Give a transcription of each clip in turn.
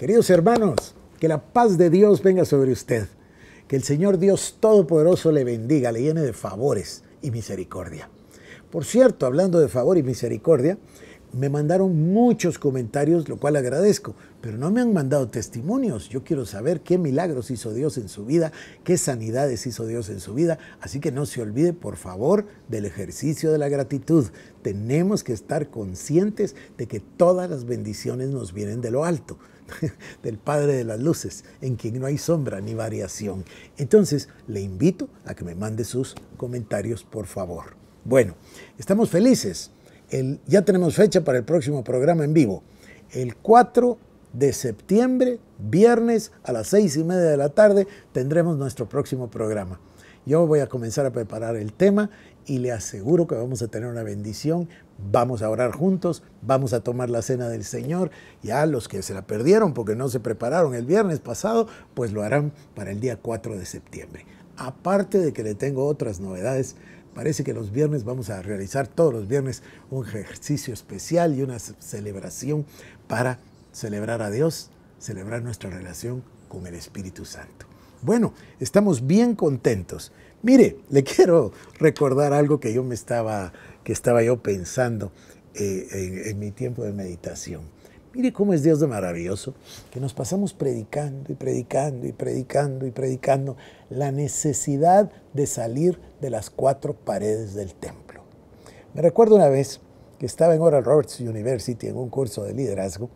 Queridos hermanos, que la paz de Dios venga sobre usted. Que el Señor Dios Todopoderoso le bendiga, le llene de favores y misericordia. Por cierto, hablando de favor y misericordia, me mandaron muchos comentarios, lo cual agradezco, pero no me han mandado testimonios. Yo quiero saber qué milagros hizo Dios en su vida, qué sanidades hizo Dios en su vida. Así que no se olvide, por favor, del ejercicio de la gratitud. Tenemos que estar conscientes de que todas las bendiciones nos vienen de lo alto. del Padre de las Luces, en quien no hay sombra ni variación. Entonces, le invito a que me mande sus comentarios, por favor. Bueno, estamos felices. ya tenemos fecha para el próximo programa en vivo. El 4 de septiembre, viernes a las seis y media de la tarde, tendremos nuestro próximo programa. Yo voy a comenzar a preparar el tema y le aseguro que vamos a tener una bendición. Vamos a orar juntos, vamos a tomar la cena del Señor. Ya los que se la perdieron porque no se prepararon el viernes pasado, pues lo harán para el día 4 de septiembre. Aparte de que le tengo otras novedades, parece que los viernes vamos a realizar todos los viernes un ejercicio especial y una celebración para celebrar a Dios, celebrar nuestra relación con el Espíritu Santo. Bueno, estamos bien contentos. Mire, le quiero recordar algo que yo me estaba, que estaba yo pensando eh, en, en mi tiempo de meditación. Mire cómo es Dios de maravilloso, que nos pasamos predicando y predicando y predicando y predicando la necesidad de salir de las cuatro paredes del templo. Me recuerdo una vez que estaba en Oral Roberts University en un curso de liderazgo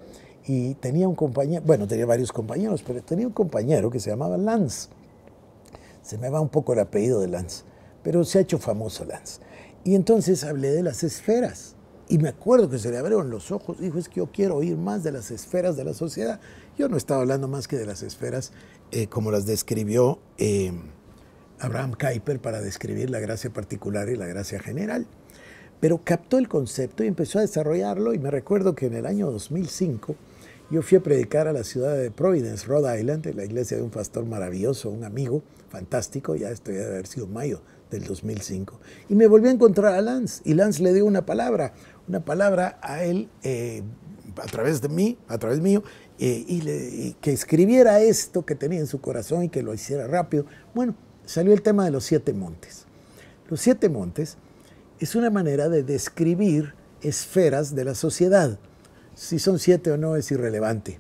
y tenía un compañero, bueno, tenía varios compañeros, pero tenía un compañero que se llamaba Lance Se me va un poco el apellido de Lance pero se ha hecho famoso Lance Y entonces hablé de las esferas. Y me acuerdo que se le abrieron los ojos, dijo, es que yo quiero oír más de las esferas de la sociedad. Yo no estaba hablando más que de las esferas eh, como las describió eh, Abraham Kuyper para describir la gracia particular y la gracia general. Pero captó el concepto y empezó a desarrollarlo y me recuerdo que en el año 2005 yo fui a predicar a la ciudad de Providence, Rhode Island, en la iglesia de un pastor maravilloso, un amigo fantástico, ya esto debe haber sido mayo del 2005. Y me volví a encontrar a Lance y Lance le dio una palabra, una palabra a él eh, a través de mí, a través mío, eh, y que escribiera esto que tenía en su corazón y que lo hiciera rápido. Bueno, salió el tema de los siete montes. Los siete montes es una manera de describir esferas de la sociedad. Si son siete o no es irrelevante.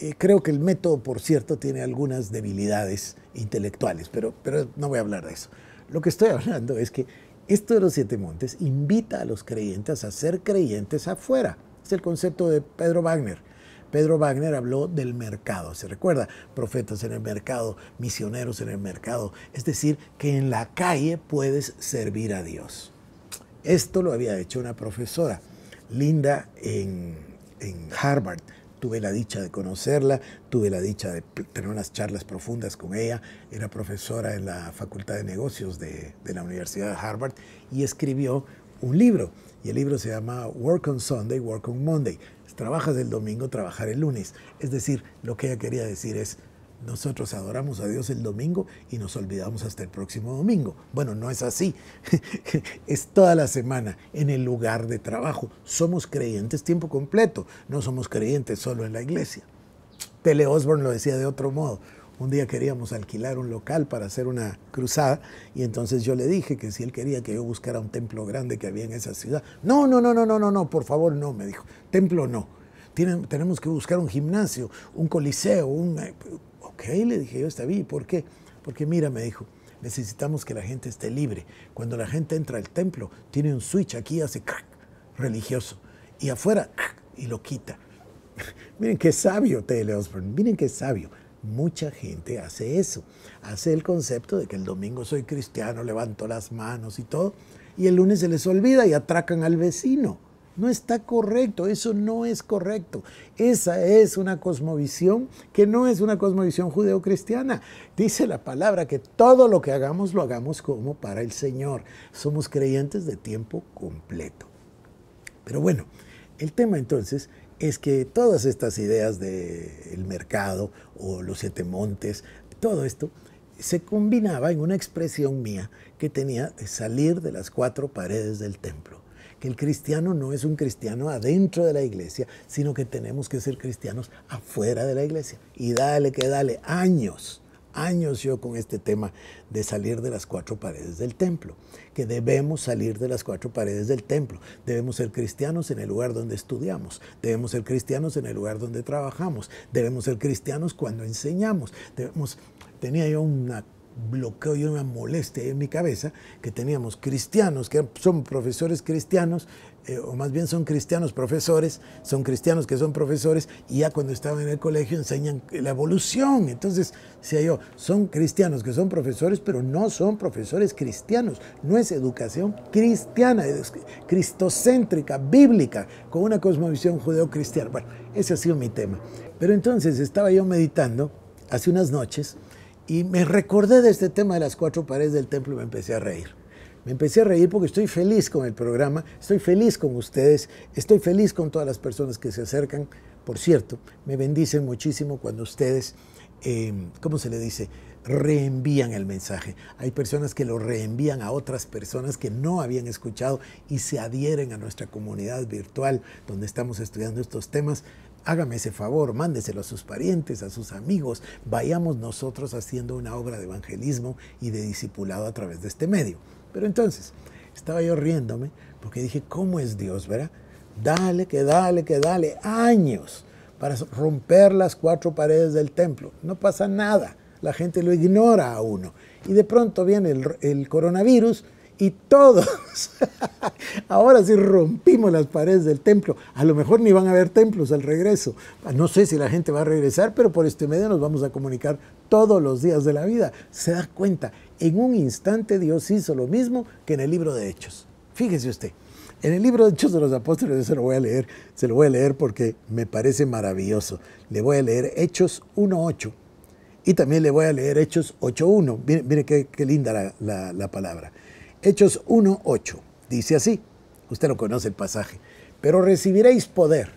Eh, creo que el método, por cierto, tiene algunas debilidades intelectuales, pero, pero no voy a hablar de eso. Lo que estoy hablando es que esto de los siete montes invita a los creyentes a ser creyentes afuera. Es el concepto de Pedro Wagner. Pedro Wagner habló del mercado, se recuerda, profetas en el mercado, misioneros en el mercado, es decir, que en la calle puedes servir a Dios. Esto lo había hecho una profesora, Linda en en Harvard. Tuve la dicha de conocerla, tuve la dicha de tener unas charlas profundas con ella. Era profesora en la Facultad de Negocios de, la Universidad de Harvard y escribió un libro. Y el libro se llama Work on Sunday, Work on Monday. Trabajas el domingo, trabajar el lunes. Es decir, lo que ella quería decir es, nosotros adoramos a Dios el domingo y nos olvidamos hasta el próximo domingo. Bueno, no es así. es toda la semana en el lugar de trabajo. Somos creyentes tiempo completo. No somos creyentes solo en la iglesia. Pele Osborne lo decía de otro modo. Un día queríamos alquilar un local para hacer una cruzada y entonces yo le dije que si él quería que yo buscara un templo grande que había en esa ciudad. No, no, no, no, no, no, no, por favor no, me dijo. Templo no. tenemos que buscar un gimnasio, un coliseo, un eh, Ok, le dije yo, está bien. ¿Por qué? Porque mira, me dijo, necesitamos que la gente esté libre. Cuando la gente entra al templo, tiene un switch aquí, hace crack, religioso. Y afuera, y lo quita. miren qué sabio, T.L. Osborne, miren qué sabio. Mucha gente hace eso. Hace el concepto de que el domingo soy cristiano, levanto las manos y todo. Y el lunes se les olvida y atracan al vecino. No está correcto, eso no es correcto. Esa es una cosmovisión que no es una cosmovisión judeocristiana. Dice la palabra que todo lo que hagamos lo hagamos como para el Señor. Somos creyentes de tiempo completo. Pero bueno, el tema entonces es que todas estas ideas del mercado o los siete montes, todo esto se combinaba en una expresión mía que tenía de salir de las cuatro paredes del templo el cristiano no es un cristiano adentro de la iglesia, sino que tenemos que ser cristianos afuera de la iglesia. Y dale que dale, años, años yo con este tema de salir de las cuatro paredes del templo, que debemos salir de las cuatro paredes del templo, debemos ser cristianos en el lugar donde estudiamos, debemos ser cristianos en el lugar donde trabajamos, debemos ser cristianos cuando enseñamos, debemos... Tenía yo una bloqueo y una molestia en mi cabeza que teníamos cristianos, que son profesores cristianos, eh, o más bien son cristianos profesores, son cristianos que son profesores, y ya cuando estaban en el colegio enseñan la evolución. Entonces, decía yo, son cristianos que son profesores, pero no son profesores cristianos. No es educación cristiana, es cristocéntrica, bíblica, con una cosmovisión judeocristiana. Bueno, ese ha sido mi tema. Pero entonces estaba yo meditando hace unas noches y me recordé de este tema de las cuatro paredes del templo y me empecé a reír. Me empecé a reír porque estoy feliz con el programa, estoy feliz con ustedes, estoy feliz con todas las personas que se acercan. Por cierto, me bendicen muchísimo cuando ustedes, em, ¿cómo se le dice? reenvían el mensaje. Hay personas que lo reenvían a otras personas que no habían escuchado y se adhieren a nuestra comunidad virtual donde estamos estudiando estos temas. Hágame ese favor, mándeselo a sus parientes, a sus amigos. Vayamos nosotros haciendo una obra de evangelismo y de discipulado a través de este medio. Pero entonces, estaba yo riéndome porque dije, ¿cómo es Dios, verdad? Dale, que dale, que dale, años para romper las cuatro paredes del templo. No pasa nada, la gente lo ignora a uno. Y de pronto viene el, el coronavirus y todos, ahora si rompimos las paredes del templo, a lo mejor ni van a haber templos al regreso, no sé si la gente va a regresar, pero por este medio nos vamos a comunicar todos los días de la vida. Se da cuenta, en un instante Dios hizo lo mismo que en el libro de Hechos. Fíjese usted, en el libro de Hechos de los Apóstoles, eso se lo voy a leer, se lo voy a leer porque me parece maravilloso. Le voy a leer Hechos 1.8 y también le voy a leer Hechos 8.1. Mire, mire qué, linda la palabra. Hechos 1.8. Dice así, usted no conoce el pasaje, pero recibiréis poder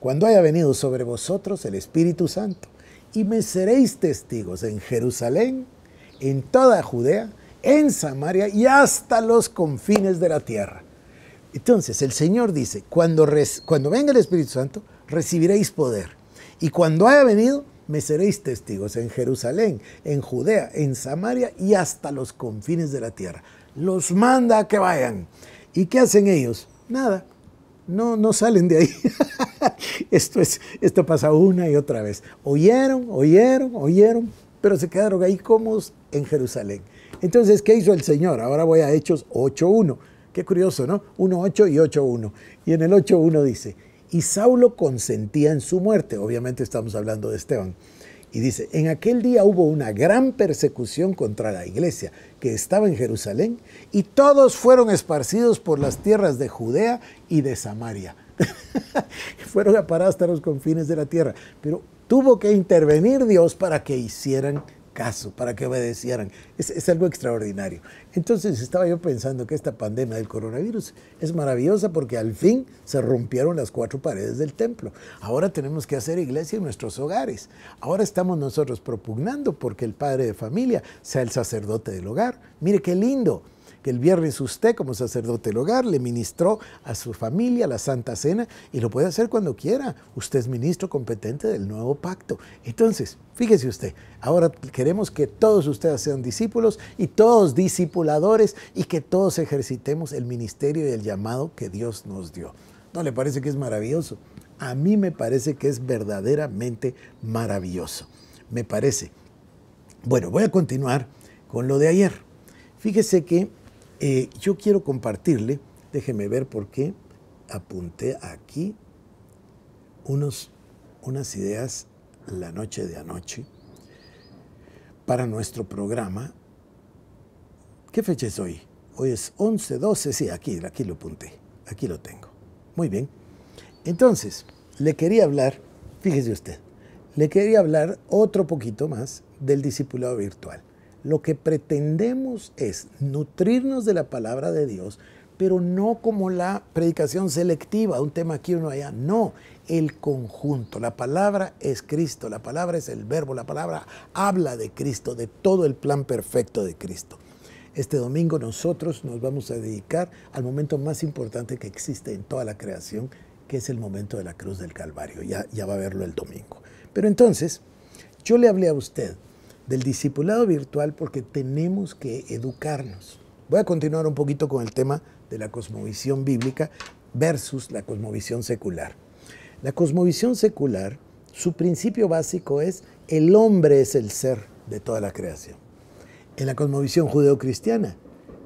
cuando haya venido sobre vosotros el Espíritu Santo y me seréis testigos en Jerusalén, en toda Judea, en Samaria y hasta los confines de la tierra. Entonces el Señor dice, cuando, cuando venga el Espíritu Santo, recibiréis poder. Y cuando haya venido, me seréis testigos en Jerusalén, en Judea, en Samaria y hasta los confines de la tierra los manda a que vayan. ¿Y qué hacen ellos? Nada, no, no salen de ahí. esto, es, esto pasa una y otra vez. Oyeron, oyeron, oyeron, pero se quedaron ahí como en Jerusalén. Entonces, ¿qué hizo el Señor? Ahora voy a Hechos 8.1. Qué curioso, ¿no? 1.8 y 8.1. Y en el 8.1 dice, y Saulo consentía en su muerte. Obviamente estamos hablando de Esteban. Y dice, en aquel día hubo una gran persecución contra la iglesia que estaba en Jerusalén y todos fueron esparcidos por las tierras de Judea y de Samaria. fueron a parar hasta los confines de la tierra. Pero tuvo que intervenir Dios para que hicieran caso, para que obedecieran. Es, es, algo extraordinario. Entonces estaba yo pensando que esta pandemia del coronavirus es maravillosa porque al fin se rompieron las cuatro paredes del templo. Ahora tenemos que hacer iglesia en nuestros hogares. Ahora estamos nosotros propugnando porque el padre de familia sea el sacerdote del hogar. Mire qué lindo el viernes usted como sacerdote del hogar le ministró a su familia la Santa Cena y lo puede hacer cuando quiera. Usted es ministro competente del nuevo pacto. Entonces, fíjese usted, ahora queremos que todos ustedes sean discípulos y todos discipuladores y que todos ejercitemos el ministerio y el llamado que Dios nos dio. ¿No le parece que es maravilloso? A mí me parece que es verdaderamente maravilloso. Me parece. Bueno, voy a continuar con lo de ayer. Fíjese que eh, yo quiero compartirle, déjeme ver por qué, apunté aquí unas ideas la noche de anoche para nuestro programa. ¿Qué fecha es hoy? Hoy es 11, 12, sí, aquí, aquí lo apunté, aquí lo tengo. Muy bien. Entonces, le quería hablar, fíjese usted, le quería hablar otro poquito más del discipulado virtual. Lo que pretendemos es nutrirnos de la palabra de Dios, pero no como la predicación selectiva, un tema aquí, uno allá. No, el conjunto. La palabra es Cristo, la palabra es el verbo, la palabra habla de Cristo, de todo el plan perfecto de Cristo. Este domingo nosotros nos vamos a dedicar al momento más importante que existe en toda la creación, que es el momento de la cruz del Calvario. Ya, ya va a verlo el domingo. Pero entonces, yo le hablé a usted del discipulado virtual porque tenemos que educarnos. Voy a continuar un poquito con el tema de la cosmovisión bíblica versus la cosmovisión secular. La cosmovisión secular, su principio básico es el hombre es el ser de toda la creación. En la cosmovisión judeocristiana,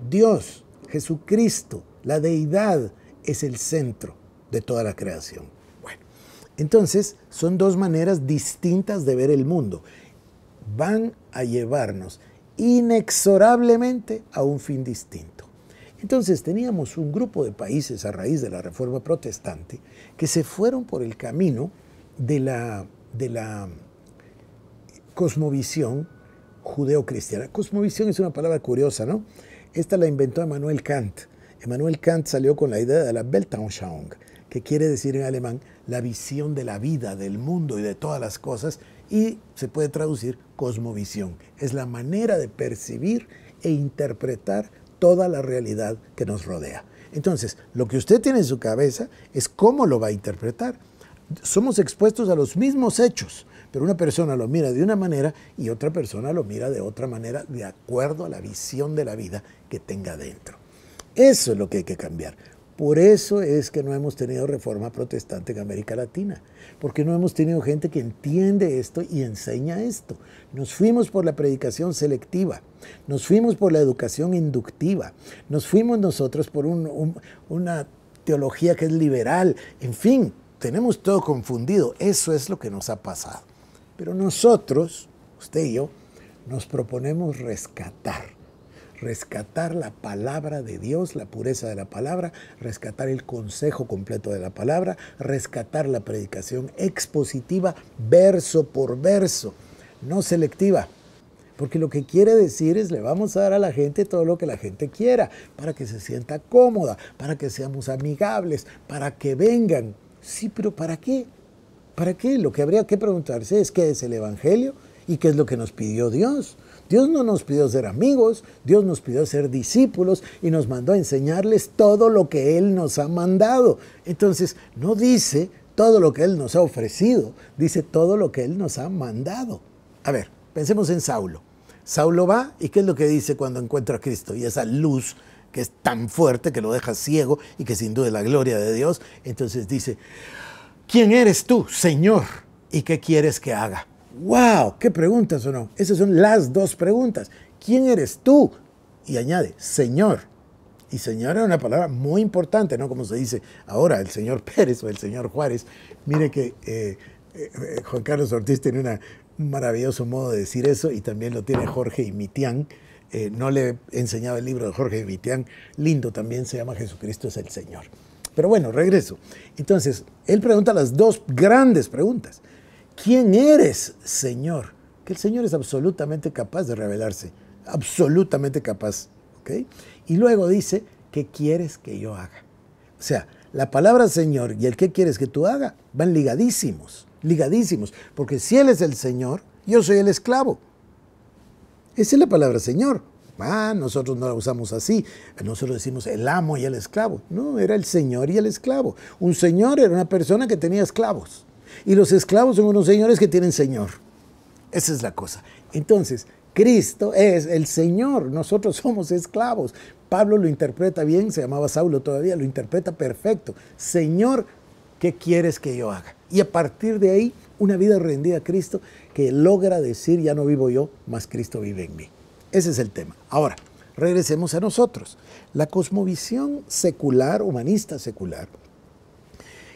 Dios, Jesucristo, la deidad es el centro de toda la creación. Bueno, entonces son dos maneras distintas de ver el mundo van a llevarnos inexorablemente a un fin distinto. Entonces teníamos un grupo de países a raíz de la Reforma Protestante que se fueron por el camino de la, de la cosmovisión judeocristiana. Cosmovisión es una palabra curiosa, ¿no? Esta la inventó Emmanuel Kant. Emmanuel Kant salió con la idea de la Weltanschauung, que quiere decir en alemán la visión de la vida, del mundo y de todas las cosas, y se puede traducir cosmovisión. Es la manera de percibir e interpretar toda la realidad que nos rodea. Entonces, lo que usted tiene en su cabeza es cómo lo va a interpretar. Somos expuestos a los mismos hechos, pero una persona lo mira de una manera y otra persona lo mira de otra manera de acuerdo a la visión de la vida que tenga dentro. Eso es lo que hay que cambiar. Por eso es que no hemos tenido reforma protestante en América Latina, porque no hemos tenido gente que entiende esto y enseña esto. Nos fuimos por la predicación selectiva, nos fuimos por la educación inductiva, nos fuimos nosotros por una teología que es liberal, en fin, tenemos todo confundido. Eso es lo que nos ha pasado. Pero nosotros, usted y yo, nos proponemos rescatar rescatar la palabra de Dios, la pureza de la palabra, rescatar el consejo completo de la palabra, rescatar la predicación expositiva verso por verso, no selectiva. Porque lo que quiere decir es le vamos a dar a la gente todo lo que la gente quiera, para que se sienta cómoda, para que seamos amigables, para que vengan. Sí, pero ¿para qué? ¿Para qué? Lo que habría que preguntarse es qué es el Evangelio y qué es lo que nos pidió Dios. Dios no nos pidió ser amigos, Dios nos pidió ser discípulos y nos mandó a enseñarles todo lo que Él nos ha mandado. Entonces, no dice todo lo que Él nos ha ofrecido, dice todo lo que Él nos ha mandado. A ver, pensemos en Saulo. Saulo va y ¿qué es lo que dice cuando encuentra a Cristo? Y esa luz que es tan fuerte que lo deja ciego y que sin duda es la gloria de Dios. Entonces dice, ¿quién eres tú, Señor? ¿Y qué quieres que haga? ¡Wow! ¿Qué preguntas o no? Esas son las dos preguntas. ¿Quién eres tú? Y añade, Señor. Y Señor es una palabra muy importante, ¿no? Como se dice ahora, el señor Pérez o el señor Juárez. Mire que eh, eh, eh, Juan Carlos Ortiz tiene un maravilloso modo de decir eso y también lo tiene Jorge y Mitián. no le he enseñado el libro de Jorge mitián lindo también, se llama Jesucristo es el Señor. Pero bueno, regreso. Entonces, él pregunta las dos grandes preguntas. ¿Quién eres, Señor? Que el Señor es absolutamente capaz de revelarse, absolutamente capaz. Y luego dice, ¿qué quieres que yo haga? O sea, la palabra Señor y el qué quieres que tú haga van ligadísimos, ligadísimos, porque si Él es el Señor, yo soy el esclavo. Esa es la palabra Señor. Ah, nosotros no la usamos así. Nosotros decimos el amo y el esclavo. No, era el señor y el esclavo. Un señor era una persona que tenía esclavos. Y los esclavos son unos señores que tienen Señor. Esa es la cosa. Entonces, Cristo es el Señor, nosotros somos esclavos. Pablo lo interpreta bien, se llamaba Saulo todavía, lo interpreta perfecto. Señor, ¿qué quieres que yo haga? Y a partir de ahí, una vida rendida a Cristo que logra decir, ya no vivo yo, más Cristo vive en mí. Ese es el tema. Ahora, regresemos a nosotros. La cosmovisión secular, humanista secular,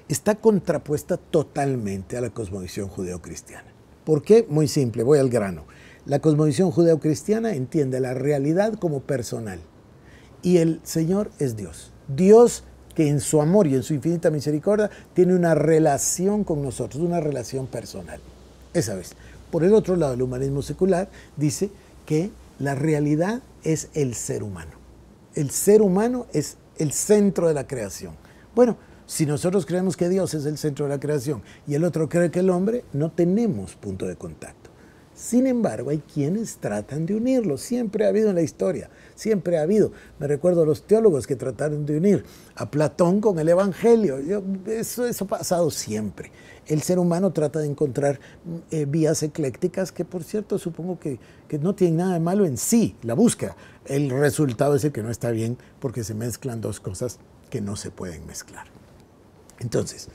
está contrapuesta totalmente a la cosmovisión judeocristiana. ¿Por qué? Muy simple, voy al grano. La cosmovisión judeocristiana entiende la realidad como personal y el Señor es Dios. Dios que en su amor y en su infinita misericordia tiene una relación con nosotros, una relación personal. Esa vez. Por el otro lado, el humanismo secular dice que la realidad es el ser humano. El ser humano es el centro de la creación. Bueno, si nosotros creemos que Dios es el centro de la creación y el otro cree que el hombre, no tenemos punto de contacto. Sin embargo, hay quienes tratan de unirlo. Siempre ha habido en la historia, siempre ha habido. Me recuerdo a los teólogos que trataron de unir a Platón con el Evangelio. eso, ha pasado siempre. El ser humano trata de encontrar mm, eh, vías eclécticas que, por cierto, supongo que, que no tienen nada de malo en sí, la búsqueda. El resultado es el que no está bien porque se mezclan dos cosas que no se pueden mezclar. Entonces,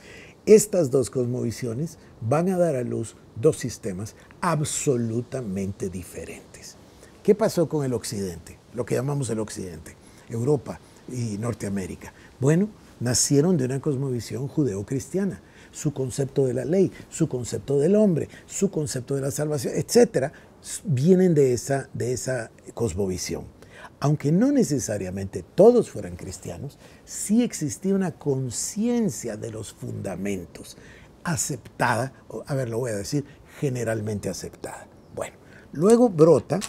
estas dos cosmovisiones van a dar a luz dos sistemas absolutamente diferentes. ¿Qué pasó con el Occidente? Lo que llamamos el Occidente, Europa y Norteamérica. Bueno, nacieron de una cosmovisión judeo-cristiana. Su concepto de la ley, su concepto del hombre, su concepto de la salvación, etcétera, vienen de esa, de esa cosmovisión aunque no necesariamente todos fueran cristianos, sí existía una conciencia de los fundamentos aceptada, a ver, lo voy a decir, generalmente aceptada. Bueno, luego brota,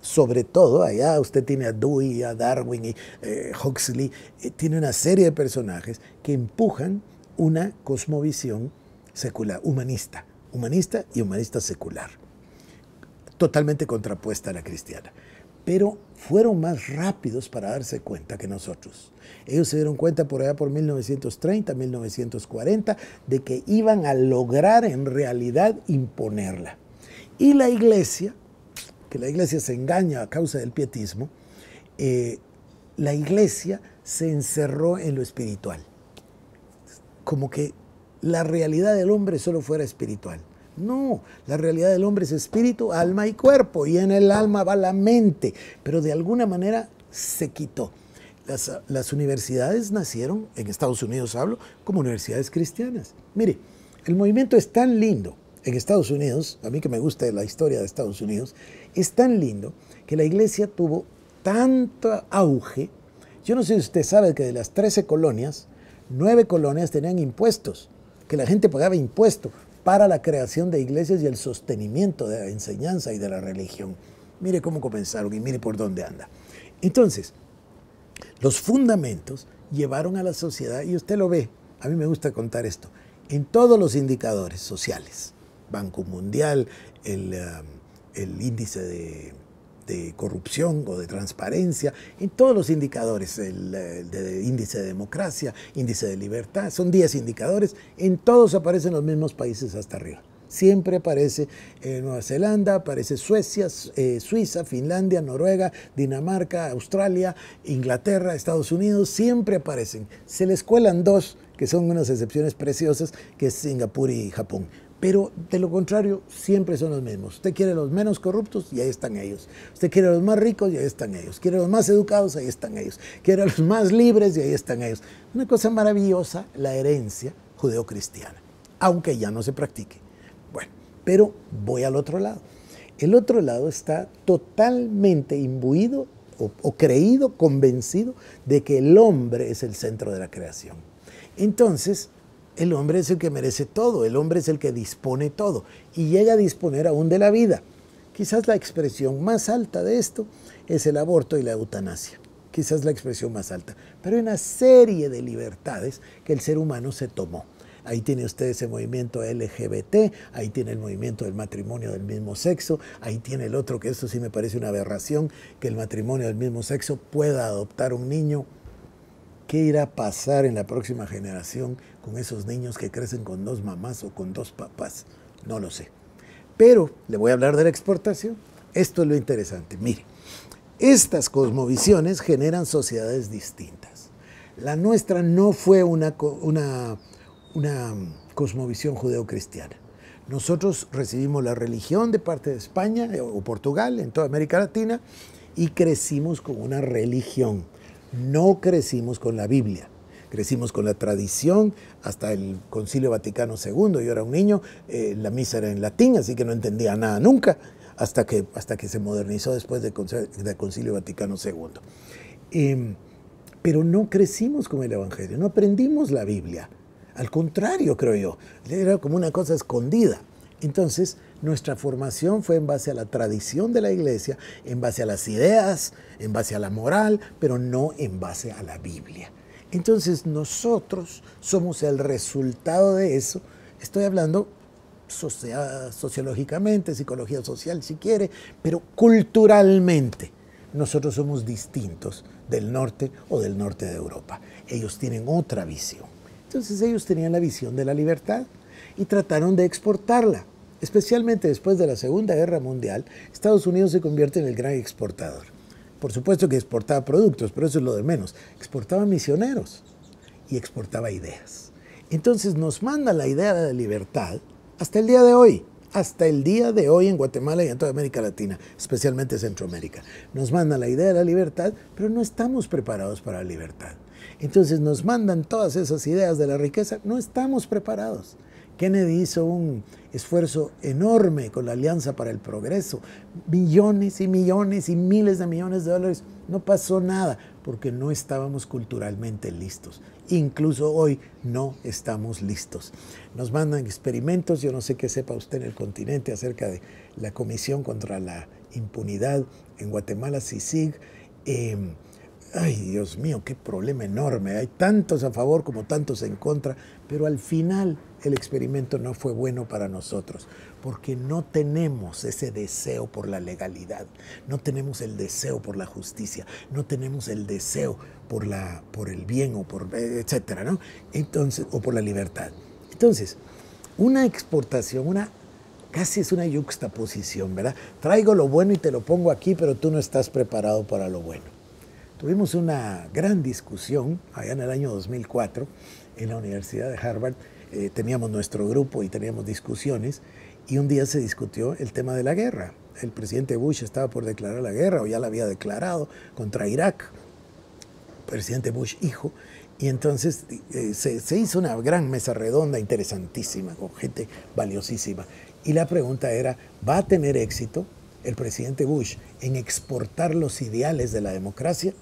sobre todo, allá usted tiene a Dewey, a Darwin y eh, Huxley, eh, tiene una serie de personajes que empujan una cosmovisión secular, humanista, humanista y humanista secular, totalmente contrapuesta a la cristiana pero fueron más rápidos para darse cuenta que nosotros. Ellos se dieron cuenta por allá por 1930, 1940, de que iban a lograr en realidad imponerla. Y la iglesia, que la iglesia se engaña a causa del pietismo, eh, la iglesia se encerró en lo espiritual. Como que la realidad del hombre solo fuera espiritual. No, la realidad del hombre es espíritu, alma y cuerpo, y en el alma va la mente, pero de alguna manera se quitó. Las, universidades nacieron, en Estados Unidos hablo, como universidades cristianas. Mire, el movimiento es tan lindo en Estados Unidos, a mí que me gusta la historia de Estados Unidos, es tan lindo que la iglesia tuvo tanto auge. Yo no sé si usted sabe que de las 13 colonias, nueve colonias tenían impuestos, que la gente pagaba impuestos, para la creación de iglesias y el sostenimiento de la enseñanza y de la religión. Mire cómo comenzaron y mire por dónde anda. Entonces, los fundamentos llevaron a la sociedad, y usted lo ve, a mí me gusta contar esto, en todos los indicadores sociales, Banco Mundial, el, um, el índice de de corrupción o de transparencia, en todos los indicadores, el, de índice de democracia, índice de libertad, son 10 indicadores, en todos aparecen los mismos países hasta arriba. Siempre aparece eh, Nueva Zelanda, aparece Suecia, eh, Suiza, Finlandia, Noruega, Dinamarca, Australia, Inglaterra, Estados Unidos, siempre aparecen. Se les cuelan dos, que son unas excepciones preciosas, que es Singapur y Japón pero de lo contrario, siempre son los mismos. Usted quiere los menos corruptos y ahí están ellos. Usted quiere los más ricos y ahí están ellos. Quiere los más educados, y ahí están ellos. Quiere los más libres y ahí están ellos. Una cosa maravillosa, la herencia judeocristiana, aunque ya no se practique. Bueno, pero voy al otro lado. El otro lado está totalmente imbuido o creído, convencido de que el hombre es el centro de la creación. Entonces, el hombre es el que merece todo, el hombre es el que dispone todo y llega a disponer aún de la vida. Quizás la expresión más alta de esto es el aborto y la eutanasia, quizás la expresión más alta, pero hay una serie de libertades que el ser humano se tomó. Ahí tiene usted ese movimiento LGBT, ahí tiene el movimiento del matrimonio del mismo sexo, ahí tiene el otro, que eso sí me parece una aberración, que el matrimonio del mismo sexo pueda adoptar un niño. ¿Qué irá a pasar en la próxima generación con esos niños que crecen con dos mamás o con dos papás, no lo sé. Pero le voy a hablar de la exportación. Esto es lo interesante. Mire, estas cosmovisiones generan sociedades distintas. La nuestra no fue una, una, una mm, cosmovisión judeocristiana. Nosotros recibimos la religión de parte de España eh, o Portugal, en toda América Latina, y crecimos con una religión. No crecimos con la Biblia crecimos con la tradición hasta el Concilio Vaticano II. Yo era un niño, eh, la misa era en latín, así que no entendía nada nunca, hasta que, hasta que se modernizó después del Concilio, Vaticano II. Em, pero no crecimos con el Evangelio, no aprendimos la Biblia. Al contrario, creo yo, era como una cosa escondida. Entonces, nuestra formación fue en base a la tradición de la iglesia, en base a las ideas, en base a la moral, pero no en base a la Biblia. Entonces nosotros somos el resultado de eso. Estoy hablando sociológicamente, psicología social si quiere, pero culturalmente nosotros somos distintos del norte o del norte de Europa. Ellos tienen otra visión. Entonces ellos tenían la visión de la libertad y trataron de exportarla. Especialmente después de la Segunda Guerra Mundial, Estados Unidos se convierte en el gran exportador. Por supuesto que exportaba productos, pero eso es lo de menos. Exportaba misioneros y exportaba ideas. Entonces nos manda la idea de libertad hasta el día de hoy, hasta el día de hoy en Guatemala y en toda América Latina, especialmente Centroamérica. Nos manda la idea de la libertad, pero no estamos preparados para la libertad. Entonces nos mandan todas esas ideas de la riqueza, no estamos preparados. Kennedy hizo un esfuerzo enorme con la Alianza para el Progreso, millones y millones y miles de millones de dólares. No pasó nada porque no estábamos culturalmente listos. Incluso hoy no estamos listos. Nos mandan experimentos, yo no sé qué sepa usted en el continente acerca de la Comisión contra la Impunidad en Guatemala, CICIG. Em, ay Dios mío, qué problema enorme. Hay tantos a favor como tantos en contra, pero al final el experimento no fue bueno para nosotros, porque no tenemos ese deseo por la legalidad, no tenemos el deseo por la justicia, no tenemos el deseo por, la, por el bien o por eh, etcétera, ¿no? Entonces, o por la libertad. Entonces, una exportación, una casi es una yuxtaposición, ¿verdad? Traigo lo bueno y te lo pongo aquí, pero tú no estás preparado para lo bueno. Tuvimos una gran discusión allá en el año 2004 en la Universidad de Harvard eh, teníamos nuestro grupo y teníamos discusiones y un día se discutió el tema de la guerra. El presidente Bush estaba por declarar la guerra o ya la había declarado contra Irak, presidente Bush hijo, y entonces eh, se, hizo una gran mesa redonda interesantísima con gente valiosísima. Y la pregunta era, ¿va a tener éxito el presidente Bush en exportar los ideales de la democracia?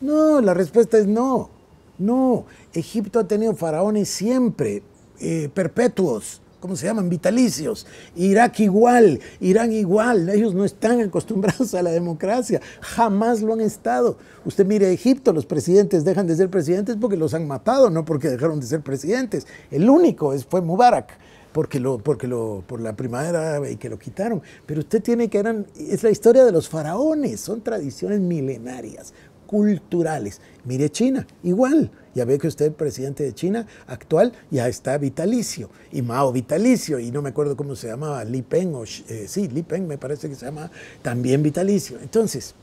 No, la respuesta es no. No, Egipto ha tenido faraones siempre, eh, perpetuos, ¿cómo se llaman? Vitalicios. Irak igual, Irán igual. Ellos no están acostumbrados a la democracia, jamás lo han estado. Usted mire Egipto, los presidentes dejan de ser presidentes porque los han matado, no porque dejaron de ser presidentes. El único fue Mubarak porque lo, porque lo, por la primavera y que lo quitaron. Pero usted tiene que eran, es la historia de los faraones, son tradiciones milenarias, culturales. Mire China, igual. Ya ve que usted, presidente de China actual, ya está vitalicio, y Mao vitalicio, y no me acuerdo cómo se llamaba, Li Peng, o, eh, sí, Li Peng me parece que se llama también vitalicio. Entonces,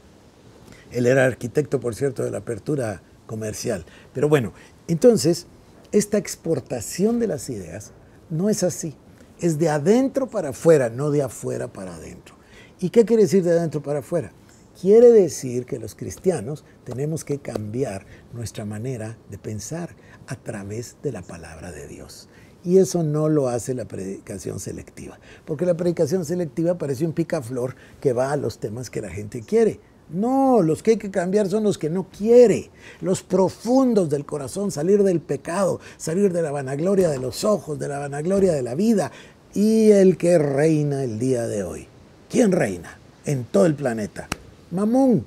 él era arquitecto, por cierto, de la apertura comercial. Pero bueno, entonces, esta exportación de las ideas no es así. Es de adentro para afuera, no de afuera para adentro. ¿Y qué quiere decir de adentro para afuera? Quiere decir que los cristianos tenemos que cambiar nuestra manera de pensar a través de la palabra de Dios. Y eso no lo hace la predicación selectiva, porque la predicación selectiva parece un picaflor que va a los temas que la gente quiere. No, los que hay que cambiar son los que no quiere, los profundos del corazón, salir del pecado, salir de la vanagloria de los ojos, de la vanagloria de la vida y el que reina el día de hoy. ¿Quién reina en todo el planeta? Mamón,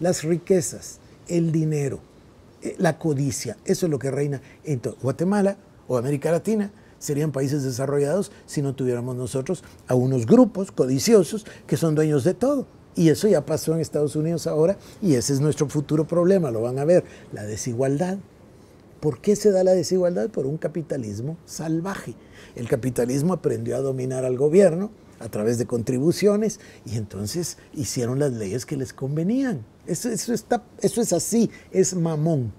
las riquezas, el dinero, eh, la codicia, eso es lo que reina en Guatemala o América Latina serían países desarrollados si no tuviéramos nosotros a unos grupos codiciosos que son dueños de todo. Y eso ya pasó en Estados Unidos ahora y ese es nuestro futuro problema, lo van a ver, la desigualdad. ¿Por qué se da la desigualdad? Por un capitalismo salvaje. El capitalismo aprendió a dominar al gobierno, a través de contribuciones y entonces hicieron las leyes que les convenían. Eso, eso, está, eso es así, es mamón.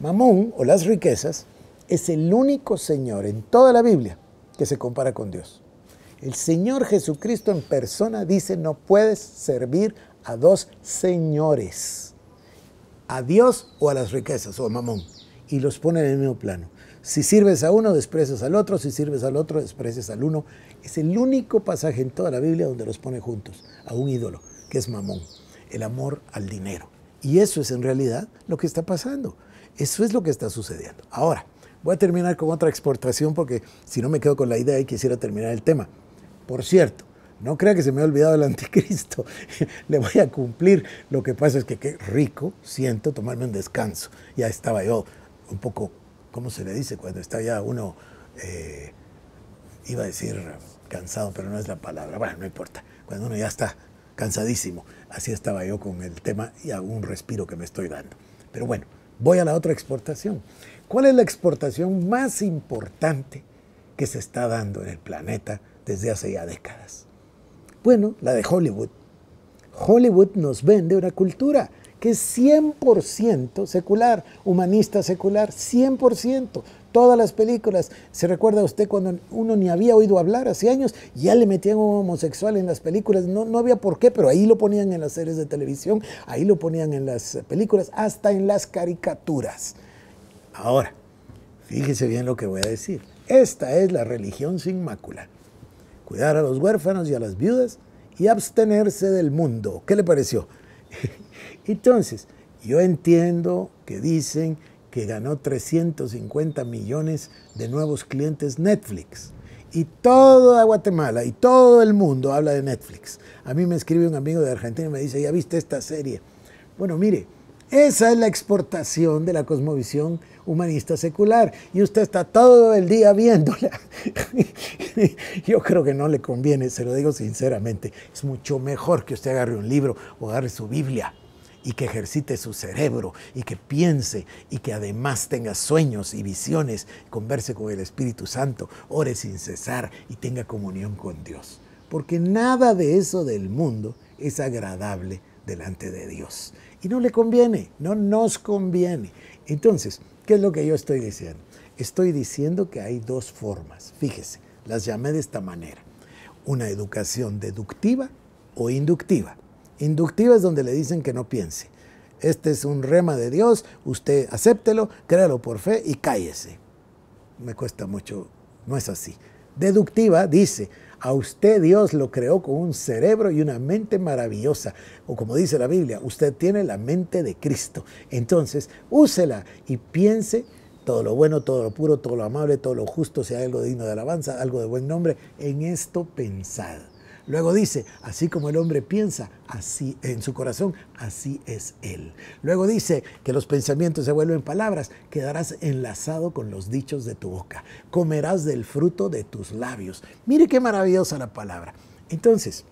Mamón o las riquezas es el único Señor en toda la Biblia que se compara con Dios. El Señor Jesucristo en persona dice, no puedes servir a dos señores, a Dios o a las riquezas o a Mamón, y los pone en el mismo plano. Si sirves a uno, desprecias al otro, si sirves al otro, desprecias al uno. Es el único pasaje en toda la Biblia donde los pone juntos, a un ídolo, que es Mamón, el amor al dinero. Y eso es en realidad lo que está pasando. Eso es lo que está sucediendo. Ahora, voy a terminar con otra exportación porque si no me quedo con la idea y quisiera terminar el tema. Por cierto, no crea que se me ha olvidado el anticristo. Le voy a cumplir. Lo que pasa es que qué rico siento tomarme un descanso. Ya estaba yo un poco ¿cómo se le dice? Cuando está ya uno, eh, iba a decir cansado, pero no es la palabra, bueno, no importa, cuando uno ya está cansadísimo, así estaba yo con el tema y algún respiro que me estoy dando. Pero bueno, voy a la otra exportación. ¿Cuál es la exportación más importante que se está dando en el planeta desde hace ya décadas? Bueno, la de Hollywood. Hollywood nos vende una cultura, que es 100% secular, humanista secular, 100%. Todas las películas, se recuerda usted cuando uno ni había oído hablar hace años, ya le metían un homosexual en las películas, no, no había por qué, pero ahí lo ponían en las series de televisión, ahí lo ponían en las películas, hasta en las caricaturas. Ahora, fíjese bien lo que voy a decir. Esta es la religión sin mácula. Cuidar a los huérfanos y a las viudas y abstenerse del mundo. ¿Qué le pareció? Entonces, yo entiendo que dicen que ganó 350 millones de nuevos clientes Netflix. Y toda Guatemala y todo el mundo habla de Netflix. A mí me escribe un amigo de Argentina y me dice, ¿ya viste esta serie? Bueno, mire, esa es la exportación de la cosmovisión humanista secular. Y usted está todo el día viéndola. Yo creo que no le conviene, se lo digo sinceramente. Es mucho mejor que usted agarre un libro o agarre su Biblia y que ejercite su cerebro y que piense y que además tenga sueños y visiones, converse con el Espíritu Santo, ore sin cesar y tenga comunión con Dios. Porque nada de eso del mundo es agradable delante de Dios. Y no le conviene, no nos conviene. Entonces, ¿qué es lo que yo estoy diciendo? Estoy diciendo que hay dos formas, fíjese, las llamé de esta manera. Una educación deductiva o inductiva. Inductiva es donde le dicen que no piense. Este es un rema de Dios, usted acéptelo, créalo por fe y cállese. Me cuesta mucho, no es así. Deductiva dice, a usted Dios lo creó con un cerebro y una mente maravillosa. O como dice la Biblia, usted tiene la mente de Cristo. Entonces, úsela y piense todo lo bueno, todo lo puro, todo lo amable, todo lo justo, sea algo digno de alabanza, algo de buen nombre, en esto pensad. Luego dice, así como el hombre piensa así en su corazón, así es él. Luego dice que los pensamientos se vuelven palabras, quedarás enlazado con los dichos de tu boca, comerás del fruto de tus labios. Mire qué maravillosa la palabra. Entonces,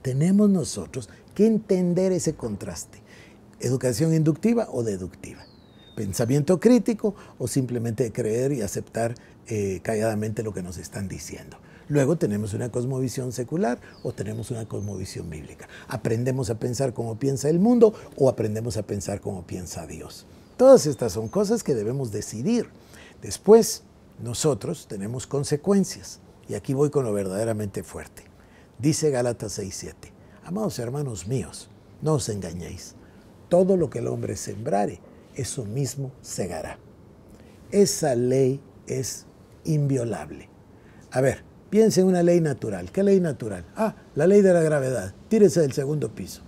tenemos nosotros que entender ese contraste, educación inductiva o deductiva, pensamiento crítico o simplemente creer y aceptar eh, calladamente lo que nos están diciendo. Luego tenemos una cosmovisión secular o tenemos una cosmovisión bíblica. Aprendemos a pensar como piensa el mundo o aprendemos a pensar como piensa Dios. Todas estas son cosas que debemos decidir. Después, nosotros tenemos consecuencias. Y aquí voy con lo verdaderamente fuerte. Dice Gálatas 6:7. Amados hermanos míos, no os engañéis. Todo lo que el hombre sembrare, eso mismo segará. Esa ley es inviolable. A ver, Piense en una ley natural. ¿Qué ley natural? Ah, la ley de la gravedad. Tírese del segundo piso.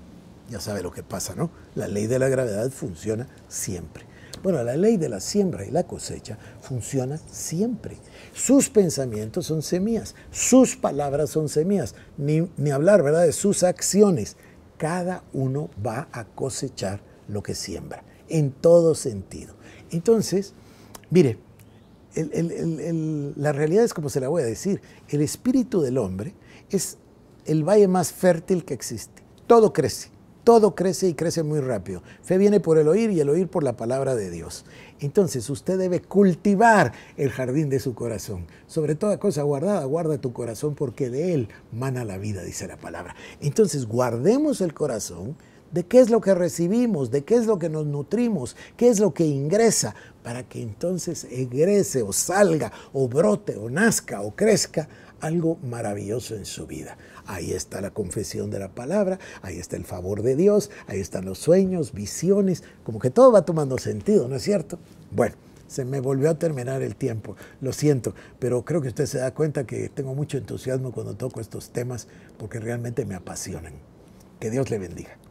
Ya sabe lo que pasa, ¿no? La ley de la gravedad funciona siempre. Bueno, la ley de la siembra y la cosecha funciona siempre. Sus pensamientos son semillas, sus palabras son semillas, ni, ni hablar, ¿verdad?, de sus acciones. Cada uno va a cosechar lo que siembra, en todo sentido. Entonces, mire, la realidad es como se la voy a decir. El espíritu del hombre es el valle más fértil que existe. Todo crece, todo crece y crece muy rápido. Fe viene por el oír y el oír por la palabra de Dios. Entonces usted debe cultivar el jardín de su corazón. Sobre toda cosa guardada, guarda tu corazón porque de él mana la vida, dice la palabra. Entonces guardemos el corazón de qué es lo que recibimos, de qué es lo que nos nutrimos, qué es lo que ingresa, para que entonces egrese o salga o brote o nazca o crezca algo maravilloso en su vida. Ahí está la confesión de la palabra, ahí está el favor de Dios, ahí están los sueños, visiones, como que todo va tomando sentido, ¿no es cierto? Bueno, se me volvió a terminar el tiempo, lo siento, pero creo que usted se da cuenta que tengo mucho entusiasmo cuando toco estos temas porque realmente me apasionan. Que Dios le bendiga.